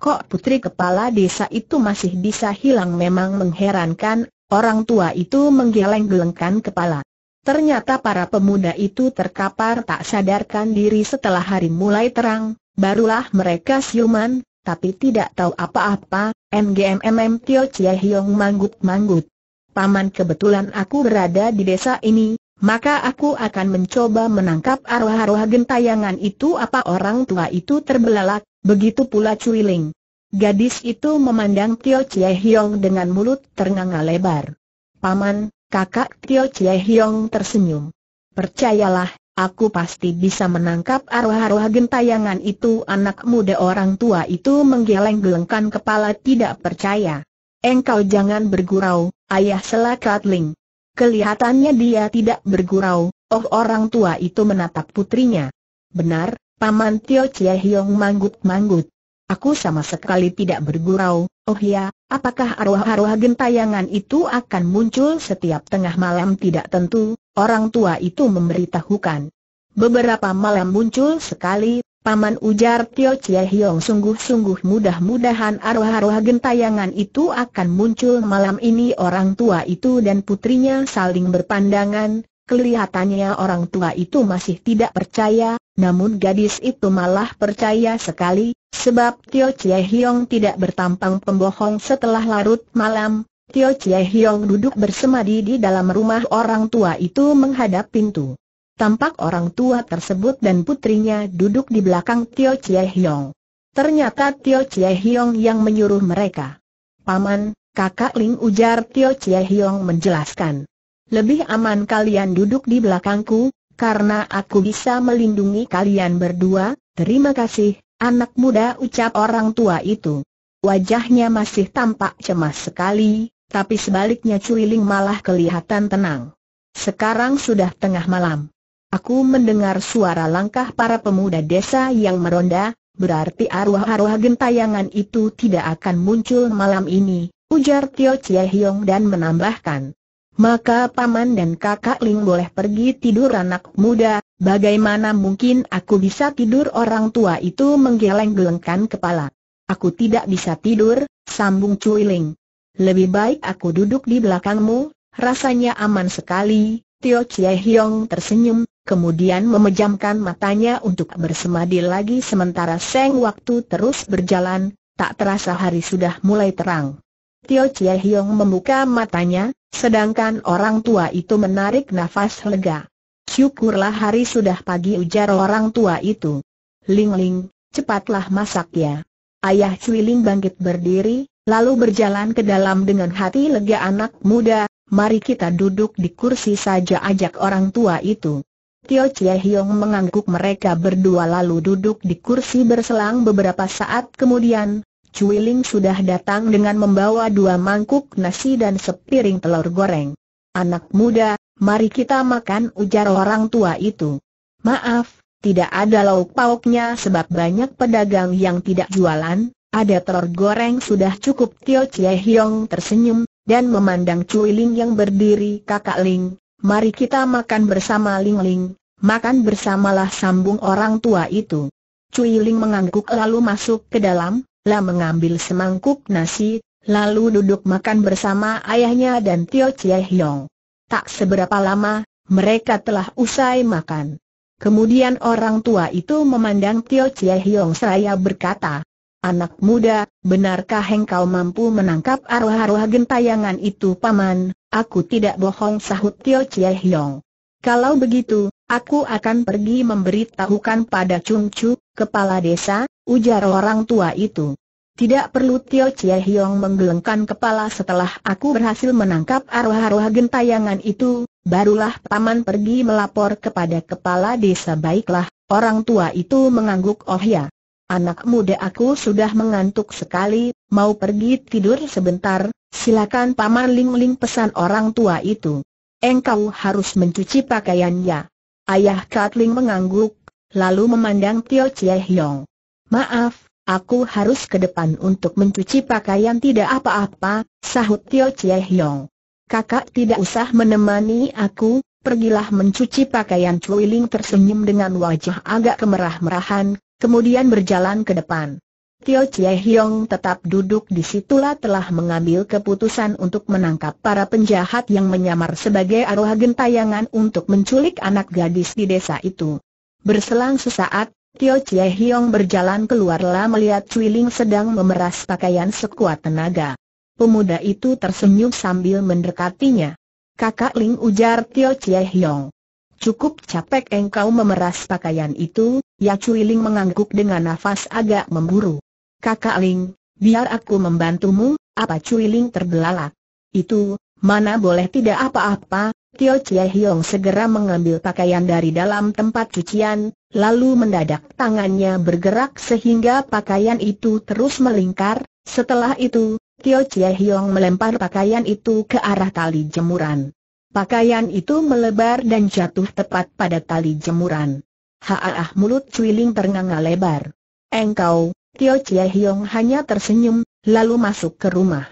Kok putri kepala desa itu masih bisa hilang memang mengherankan, orang tua itu menggeleng-gelengkan kepala. Ternyata para pemuda itu terkapar tak sadarkan diri setelah hari mulai terang, barulah mereka siuman, tapi tidak tahu apa-apa, NGMMM Tio chia Hiong manggut-manggut. Paman kebetulan aku berada di desa ini, maka aku akan mencoba menangkap arwah-arwah gentayangan itu apa orang tua itu terbelalak, begitu pula Cui Ling. Gadis itu memandang Tio Chie Hiong dengan mulut ternganga lebar. Paman, kakak Tio Chie Hiong tersenyum. Percayalah, aku pasti bisa menangkap arwah-arwah gentayangan itu anak muda orang tua itu menggeleng-gelengkan kepala tidak percaya. Engkau jangan bergurau, ayah selakat Ling kelihatannya dia tidak bergurau, oh orang tua itu menatap putrinya. Benar, Paman Tio Chia Hiong manggut-manggut. Aku sama sekali tidak bergurau, oh ya, apakah arwah-arwah gentayangan itu akan muncul setiap tengah malam tidak tentu, orang tua itu memberitahukan. Beberapa malam muncul sekali, Paman ujar Tio Chie Hiong sungguh-sungguh mudah-mudahan arwah-arwah gentayangan itu akan muncul malam ini orang tua itu dan putrinya saling berpandangan, kelihatannya orang tua itu masih tidak percaya, namun gadis itu malah percaya sekali, sebab Tio Chie Hiong tidak bertampang pembohong setelah larut malam, Tio Chie Hiong duduk bersemadi di dalam rumah orang tua itu menghadap pintu. Tampak orang tua tersebut dan putrinya duduk di belakang Tio Chie Hiong. Ternyata Tio Chie Hiong yang menyuruh mereka. Paman, kakak Ling ujar Tio Chie Hiong menjelaskan. Lebih aman kalian duduk di belakangku, karena aku bisa melindungi kalian berdua, terima kasih, anak muda ucap orang tua itu. Wajahnya masih tampak cemas sekali, tapi sebaliknya Cui Ling malah kelihatan tenang. Sekarang sudah tengah malam. Aku mendengar suara langkah para pemuda desa yang meronda, berarti arwah-arwah gentayangan itu tidak akan muncul malam ini, ujar Tio Chie Hiong dan menambahkan. Maka paman dan kakak Ling boleh pergi tidur anak muda, bagaimana mungkin aku bisa tidur orang tua itu menggeleng-gelengkan kepala. Aku tidak bisa tidur, sambung Cui Ling. Lebih baik aku duduk di belakangmu, rasanya aman sekali, Tio Chie Hiong tersenyum, kemudian memejamkan matanya untuk bersemadi lagi sementara seng waktu terus berjalan, tak terasa hari sudah mulai terang. Tio Chie Hiong membuka matanya, sedangkan orang tua itu menarik nafas lega. Syukurlah hari sudah pagi ujar orang tua itu. Ling Ling, cepatlah masak ya. Ayah Cui Ling bangkit berdiri, lalu berjalan ke dalam dengan hati lega anak muda, mari kita duduk di kursi saja ajak orang tua itu. Tio Chie Hiong mengangguk mereka berdua lalu duduk di kursi berselang beberapa saat kemudian, Cui Ling sudah datang dengan membawa dua mangkuk nasi dan sepiring telur goreng. Anak muda, mari kita makan ujar orang tua itu. Maaf, tidak ada lauk pauknya sebab banyak pedagang yang tidak jualan, ada telur goreng sudah cukup Tio Chie Hiong tersenyum, dan memandang Cui Ling yang berdiri kakak Ling, mari kita makan bersama Ling Ling, makan bersamalah sambung orang tua itu. Cui Ling mengangguk lalu masuk ke dalam, lalu mengambil semangkuk nasi, lalu duduk makan bersama ayahnya dan Tio Chie Hiong. Tak seberapa lama, mereka telah usai makan. Kemudian orang tua itu memandang Tio Chie Hiong seraya berkata, Anak muda, benarkah engkau mampu menangkap arwah-arwah gentayangan itu paman? Aku tidak bohong sahut Tio Chie Hiong. Kalau begitu, aku akan pergi memberitahukan pada Chung Chu, kepala desa, ujar orang tua itu. Tidak perlu Tio Chie Hiong menggelengkan kepala setelah aku berhasil menangkap arwah-arwah gentayangan itu, barulah paman pergi melapor kepada kepala desa baiklah, orang tua itu mengangguk oh ya anak muda aku sudah mengantuk sekali, mau pergi tidur sebentar, silakan Paman Ling Ling pesan orang tua itu. Engkau harus mencuci pakaiannya. Ayah Katling mengangguk, lalu memandang Tio Chie Hiong. Maaf, aku harus ke depan untuk mencuci pakaian tidak apa-apa, sahut Tio Chie Hiong. Kakak tidak usah menemani aku, pergilah mencuci pakaian Cui Ling tersenyum dengan wajah agak kemerah-merahan, kemudian berjalan ke depan. Tio Chie Hiong tetap duduk di situlah telah mengambil keputusan untuk menangkap para penjahat yang menyamar sebagai arwah gentayangan untuk menculik anak gadis di desa itu. Berselang sesaat, Tio Chie Hiong berjalan keluarlah melihat Cui Ling sedang memeras pakaian sekuat tenaga. Pemuda itu tersenyum sambil mendekatinya. Kakak Ling ujar Tio Chie Hiong. Cukup capek engkau memeras pakaian itu, Ya Cui Ling mengangguk dengan nafas agak memburu. Kakak Ling, biar aku membantumu, apa Cui Ling terbelalak. Itu, mana boleh tidak apa-apa, Tio Chie Hiong segera mengambil pakaian dari dalam tempat cucian, lalu mendadak tangannya bergerak sehingga pakaian itu terus melingkar, setelah itu, Tio Chie Hiong melempar pakaian itu ke arah tali jemuran. Pakaian itu melebar dan jatuh tepat pada tali jemuran. Haaah mulut Cuiling ternganga lebar. Engkau, Tio Chie Hiong hanya tersenyum, lalu masuk ke rumah.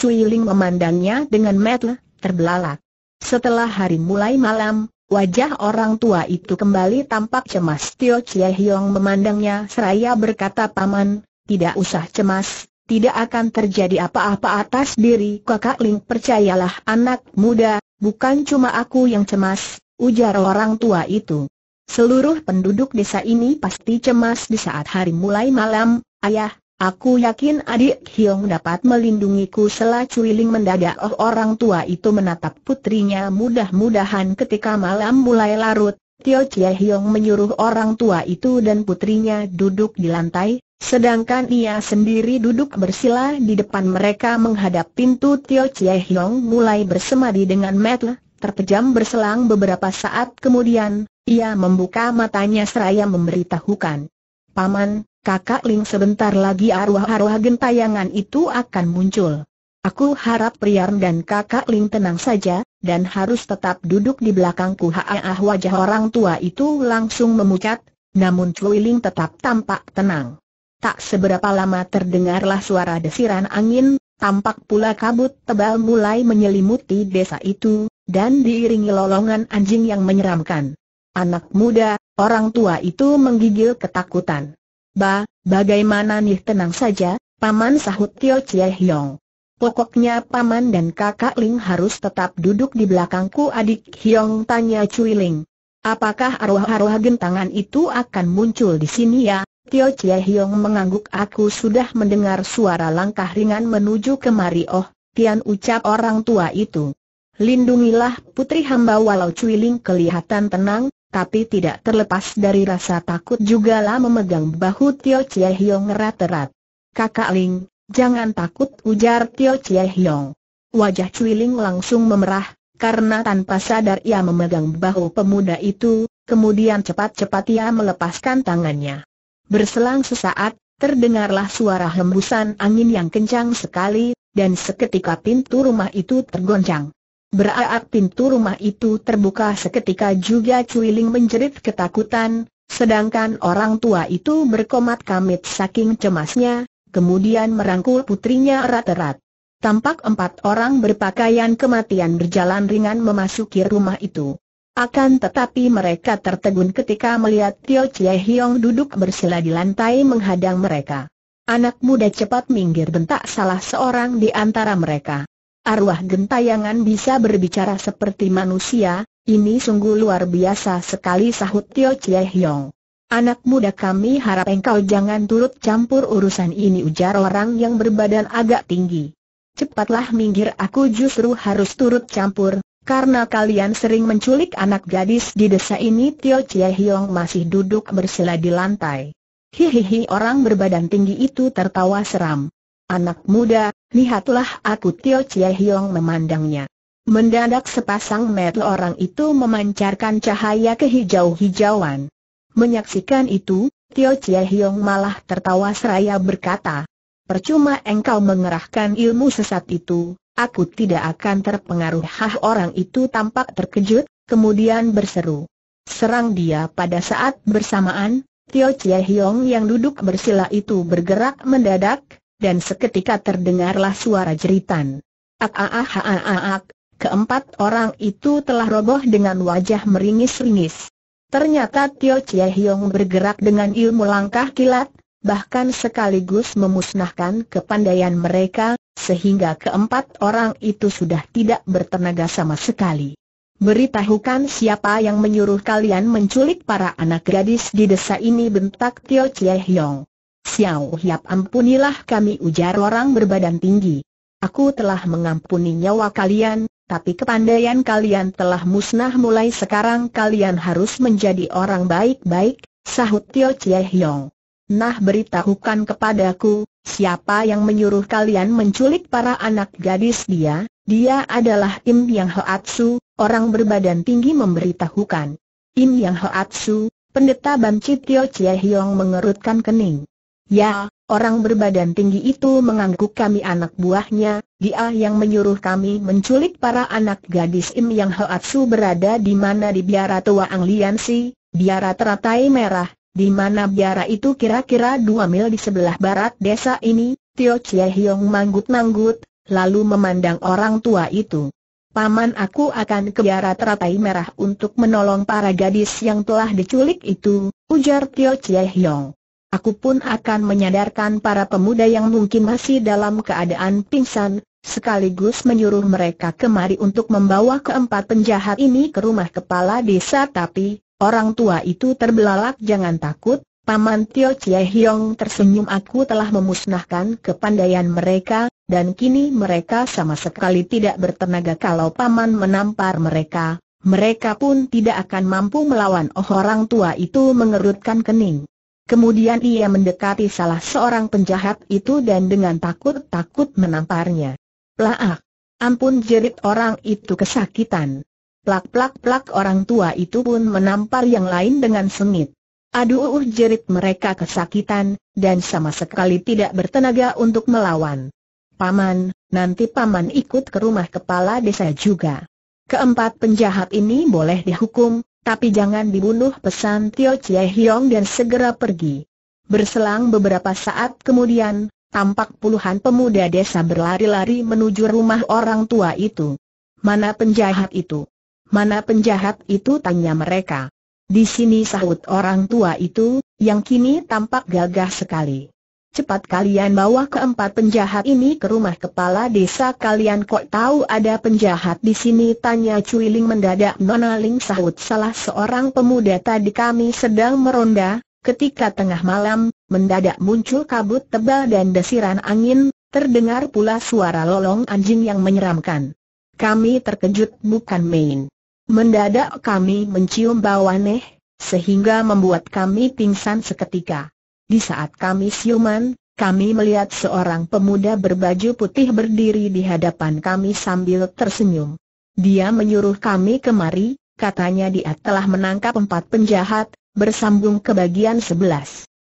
Cuiling memandangnya dengan mata terbelalak. Setelah hari mulai malam, wajah orang tua itu kembali tampak cemas. Tio Chie Hiong memandangnya seraya berkata paman, tidak usah cemas, tidak akan terjadi apa-apa atas diri kakak Ling. Percayalah anak muda, bukan cuma aku yang cemas, ujar orang tua itu. Seluruh penduduk desa ini pasti cemas di saat hari mulai malam, ayah, aku yakin adik Hiong dapat melindungiku setelah Cuiling mendadak oh, orang tua itu menatap putrinya mudah-mudahan ketika malam mulai larut, Tio Chia Hiong menyuruh orang tua itu dan putrinya duduk di lantai, sedangkan ia sendiri duduk bersila di depan mereka menghadap pintu Tio Chia Hiong mulai bersemadi dengan metel, terpejam berselang beberapa saat kemudian, ia membuka matanya seraya memberitahukan. Paman, kakak Ling sebentar lagi arwah-arwah gentayangan itu akan muncul. Aku harap Priam dan kakak Ling tenang saja, dan harus tetap duduk di belakangku Haah wajah orang tua itu langsung memucat, namun Cui Ling tetap tampak tenang. Tak seberapa lama terdengarlah suara desiran angin, tampak pula kabut tebal mulai menyelimuti desa itu, dan diiringi lolongan anjing yang menyeramkan. Anak muda, orang tua itu menggigil ketakutan. Ba, bagaimana nih tenang saja, Paman sahut Tio Chie Hiong. Pokoknya Paman dan kakak Ling harus tetap duduk di belakangku adik Hyong tanya Cui Ling. Apakah arwah-arwah gentangan itu akan muncul di sini ya? Tio Chie Hiong mengangguk aku sudah mendengar suara langkah ringan menuju kemari oh, Tian ucap orang tua itu. Lindungilah putri hamba walau Cui Ling kelihatan tenang, tapi tidak terlepas dari rasa takut juga lah memegang bahu Tio Chie Hiong erat-erat. Kakak Ling, jangan takut ujar Tio Chie Hiong. Wajah Cui Ling langsung memerah, karena tanpa sadar ia memegang bahu pemuda itu, kemudian cepat-cepat ia melepaskan tangannya. Berselang sesaat, terdengarlah suara hembusan angin yang kencang sekali, dan seketika pintu rumah itu tergoncang. Beraak pintu rumah itu terbuka seketika juga Cuiling menjerit ketakutan, sedangkan orang tua itu berkomat kamit saking cemasnya, kemudian merangkul putrinya erat-erat. Tampak empat orang berpakaian kematian berjalan ringan memasuki rumah itu. Akan tetapi mereka tertegun ketika melihat Tio Chie Hiong duduk bersila di lantai menghadang mereka. Anak muda cepat minggir bentak salah seorang di antara mereka. Arwah gentayangan bisa berbicara seperti manusia, ini sungguh luar biasa sekali sahut Tio Chie Hiong. Anak muda kami harap engkau jangan turut campur urusan ini ujar orang yang berbadan agak tinggi. Cepatlah minggir aku justru harus turut campur, karena kalian sering menculik anak gadis di desa ini Tio Chie Hiong masih duduk bersila di lantai. Hihihi orang berbadan tinggi itu tertawa seram. Anak muda, lihatlah aku Tio Chie Hiong memandangnya. Mendadak sepasang mata orang itu memancarkan cahaya kehijau-hijauan. Menyaksikan itu, Tio Chie Hiong malah tertawa seraya berkata, Percuma engkau mengerahkan ilmu sesat itu, aku tidak akan terpengaruh. Hah orang itu tampak terkejut, kemudian berseru. Serang dia pada saat bersamaan, Tio Chie Hiong yang duduk bersila itu bergerak mendadak, dan seketika terdengarlah suara jeritan. Ak ah, ak ah, ak ah, ak ak ak, keempat orang itu telah roboh dengan wajah meringis-ringis. Ternyata Tio Chie Hiong bergerak dengan ilmu langkah kilat, bahkan sekaligus memusnahkan kepandaian mereka, sehingga keempat orang itu sudah tidak bertenaga sama sekali. Beritahukan siapa yang menyuruh kalian menculik para anak gadis di desa ini bentak Tio Chie Hiong. Xiao Hiap ya ampunilah kami ujar orang berbadan tinggi. Aku telah mengampuni nyawa kalian, tapi kepandaian kalian telah musnah mulai sekarang kalian harus menjadi orang baik-baik, sahut Tio Chie Hiong. Nah beritahukan kepadaku, siapa yang menyuruh kalian menculik para anak gadis dia, dia adalah Im Yang Hoatsu, orang berbadan tinggi memberitahukan. Im Yang Hoatsu, pendeta Banci Tio Chie Hiong mengerutkan kening. Ya, orang berbadan tinggi itu mengangguk kami anak buahnya, dia yang menyuruh kami menculik para anak gadis Im yang Hoatsu berada di mana di biara Tua Angliansi, biara teratai merah, di mana biara itu kira-kira dua mil di sebelah barat desa ini, Tio Chie Hiong manggut-manggut, lalu memandang orang tua itu. Paman aku akan ke biara teratai merah untuk menolong para gadis yang telah diculik itu, ujar Tio Chie Hiong. Aku pun akan menyadarkan para pemuda yang mungkin masih dalam keadaan pingsan, sekaligus menyuruh mereka kemari untuk membawa keempat penjahat ini ke rumah kepala desa tapi, orang tua itu terbelalak jangan takut, Paman Tio Chie Hiong tersenyum aku telah memusnahkan kepandaian mereka, dan kini mereka sama sekali tidak bertenaga kalau Paman menampar mereka, mereka pun tidak akan mampu melawan oh orang tua itu mengerutkan kening. Kemudian ia mendekati salah seorang penjahat itu dan dengan takut-takut menamparnya. Plaak! Ah, ampun jerit orang itu kesakitan. Plak-plak-plak orang tua itu pun menampar yang lain dengan sengit. Aduh uh, jerit mereka kesakitan, dan sama sekali tidak bertenaga untuk melawan. Paman, nanti paman ikut ke rumah kepala desa juga. Keempat penjahat ini boleh dihukum, tapi jangan dibunuh pesan Tio Chie Hiong dan segera pergi. Berselang beberapa saat kemudian, tampak puluhan pemuda desa berlari-lari menuju rumah orang tua itu. Mana penjahat itu? Mana penjahat itu tanya mereka. Di sini sahut orang tua itu, yang kini tampak gagah sekali. Cepat kalian bawa keempat penjahat ini ke rumah kepala desa kalian kok tahu ada penjahat di sini tanya Cui Ling mendadak Nona Ling sahut salah seorang pemuda tadi kami sedang meronda, ketika tengah malam, mendadak muncul kabut tebal dan desiran angin, terdengar pula suara lolong anjing yang menyeramkan. Kami terkejut bukan main. Mendadak kami mencium bau aneh, sehingga membuat kami pingsan seketika. Di saat kami siuman, kami melihat seorang pemuda berbaju putih berdiri di hadapan kami sambil tersenyum. Dia menyuruh kami kemari, katanya dia telah menangkap empat penjahat, bersambung ke bagian sebelas.